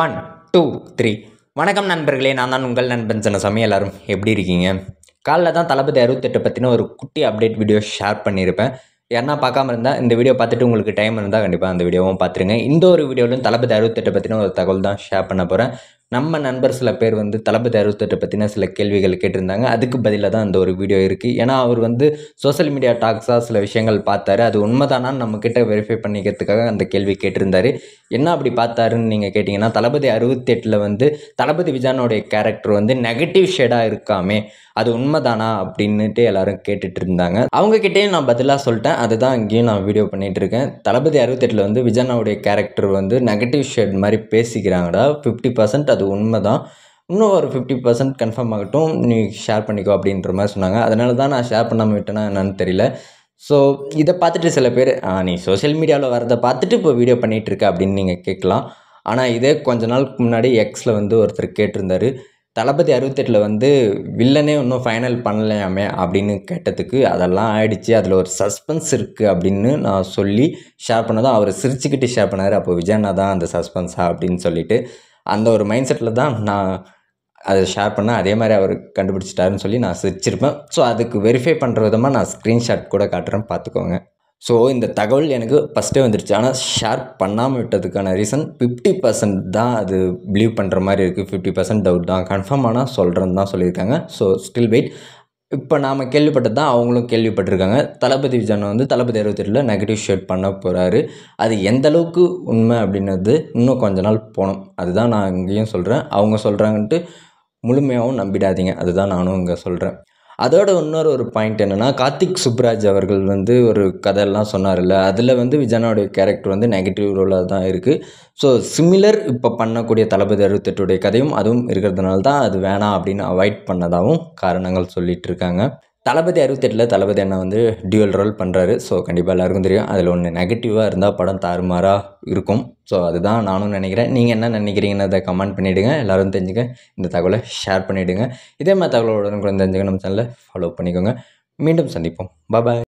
one two three வணக்கம் நண்பர்களே நான் தான் உங்கள் நண்பன் சொன்ன சமையல் எல்லோரும் எப்படி இருக்கீங்க காலைல தான் தளபதி அறுபத்தெட்டு பற்றின ஒரு குட்டி அப்டேட் வீடியோ ஷேர் பண்ணியிருப்பேன் யாருன்னா பார்க்காம இருந்தால் இந்த வீடியோ பார்த்துட்டு உங்களுக்கு டைம் இருந்தால் கண்டிப்பாக அந்த வீடியோவும் பார்த்துருங்க இந்த ஒரு வீடியோவிலும் தளபதி அறுபத்தெட்டு பற்றின ஒரு தகவல் தான் ஷேர் பண்ண போகிறேன் நம்ம நண்பர் சில பேர் வந்து தளபதி அறுபத்தெட்டை பற்றின சில கேள்விகள் கேட்டிருந்தாங்க அதுக்கு பதிலாக தான் அந்த ஒரு வீடியோ இருக்குது ஏன்னா அவர் வந்து சோசியல் மீடியா டாக்ஸாக சில விஷயங்கள் பார்த்தாரு அது உண்மைதானான்னு நம்மக்கிட்ட வெரிஃபை பண்ணிக்கிறதுக்காக அந்த கேள்வி கேட்டிருந்தாரு என்ன அப்படி பார்த்தாருன்னு நீங்கள் கேட்டிங்கன்னா தளபதி அறுபத்தெட்டில் வந்து தளபதி விஜானோடைய கேரக்டர் வந்து நெகட்டிவ் ஷேடாக இருக்காமே அது உண்மைதானா அப்படின்னுட்டு எல்லாரும் கேட்டுட்டு இருந்தாங்க அவங்கக்கிட்டேயும் நான் பதிலாக சொல்லிட்டேன் அதுதான் இங்கேயும் நான் வீடியோ பண்ணிகிட்டு இருக்கேன் தளபதி அறுபத்தெட்டில் வந்து விஜானாவுடைய கேரக்டர் வந்து நெகட்டிவ் ஷேட் மாதிரி பேசிக்கிறாங்கடா ஃபிஃப்டி பர்சன்ட் அது அது உண்மை தான் இன்னும் ஒரு ஃபிஃப்டி பர்சன்ட் கன்ஃபார்ம் ஆகட்டும் நீ ஷேர் பண்ணிக்கோ அப்படின்ற மாதிரி சொன்னாங்க அதனால தான் நான் ஷேர் பண்ணாமல் விட்டேன்னா என்னன்னு தெரியல ஸோ இதை பார்த்துட்டு சில பேர் நீ சோஷியல் மீடியாவில் வரதை பார்த்துட்டு இப்போ வீடியோ பண்ணிகிட்ருக்க அப்படின்னு நீங்கள் கேட்கலாம் ஆனால் இதே கொஞ்ச நாளுக்கு முன்னாடி எக்ஸில் வந்து ஒருத்தர் கேட்டிருந்தார் தளபதி அறுபத்தெட்டில் வந்து வில்லனே இன்னும் ஃபைனல் பண்ணலையாமே அப்படின்னு கேட்டதுக்கு அதெல்லாம் ஆயிடுச்சு அதில் ஒரு சஸ்பென்ஸ் இருக்குது அப்படின்னு நான் சொல்லி ஷேர் பண்ணதும் அவர் சிரிச்சுக்கிட்டு ஷேர் பண்ணார் அப்போ விஜயனா தான் அந்த சஸ்பென்ஸா அப்படின்னு சொல்லிட்டு அந்த ஒரு மைண்ட் செட்டில் தான் நான் அதை ஷேர் பண்ண அதே மாதிரி அவர் கண்டுபிடிச்சிட்டாருன்னு சொல்லி நான் சிரிச்சிருப்பேன் ஸோ அதுக்கு வெரிஃபை பண்ணுற விதமாக நான் ஸ்க்ரீன்ஷாட் கூட காட்டுறேன் பார்த்துக்கோங்க ஸோ இந்த தகவல் எனக்கு ஃபஸ்ட்டே வந்துருச்சு ஆனால் ஷேர் பண்ணாமல் விட்டதுக்கான ரீசன் ஃபிஃப்டி பர்சன்ட் தான் அது பிலீவ் பண்ணுற மாதிரி இருக்குது ஃபிஃப்டி பர்சன்ட் டவுட் தான் கன்ஃபார்ம் ஆனால் சொல்கிறேன்னு தான் சொல்லியிருக்காங்க ஸோ ஸ்டில் வெயிட் இப்போ நாம் கேள்விப்பட்டது தான் அவங்களும் கேள்விப்பட்டிருக்காங்க தளபதி விஜயன் வந்து தளபதி அறுபத்தெட்டில் நெகட்டிவ் ஷேட் பண்ண போகிறாரு அது எந்த அளவுக்கு உண்மை அப்படின்றது இன்னும் கொஞ்ச நாள் போகணும் அதுதான் நான் இங்கேயும் சொல்கிறேன் அவங்க சொல்கிறாங்கன்ட்டு முழுமையாகவும் நம்பிடாதீங்க அதுதான் நானும் இங்கே சொல்கிறேன் அதோட இன்னொரு ஒரு பாயிண்ட் என்னென்னா கார்த்திக் சுப்ராஜ் அவர்கள் வந்து ஒரு கதையெல்லாம் சொன்னார்ல அதில் வந்து விஜயனோடைய கேரக்டர் வந்து நெகட்டிவ் ரோலாக தான் இருக்குது ஸோ சிமிலர் இப்போ பண்ணக்கூடிய தளபதி அறுபத்தெட்டுடைய கதையும் அதுவும் இருக்கிறதுனால தான் அது வேணாம் அப்படின்னு அவாய்ட் பண்ணதாகவும் காரணங்கள் சொல்லிகிட்டு இருக்காங்க தளபதி அறுபத்தெட்டில் தளபதி என்ன வந்து டியூல் ரோல் பண்ணுறாரு ஸோ கண்டிப்பாக எல்லாருக்கும் தெரியும் அதில் ஒன்று நெகட்டிவாக இருந்தால் படம் தாறுமாறாக இருக்கும் ஸோ அதுதான் நானும் நினைக்கிறேன் நீங்கள் என்ன நினைக்கிறீங்கன்னு அதை கமெண்ட் பண்ணிவிடுங்க எல்லோரும் தெரிஞ்சுங்க இந்த தகவலை ஷேர் பண்ணிவிடுங்க இதே மாதிரி தகவலோட கூட தெரிஞ்சுக்க நம்ம சேனலில் ஃபாலோ பண்ணிக்கோங்க மீண்டும் சந்திப்போம் பாய்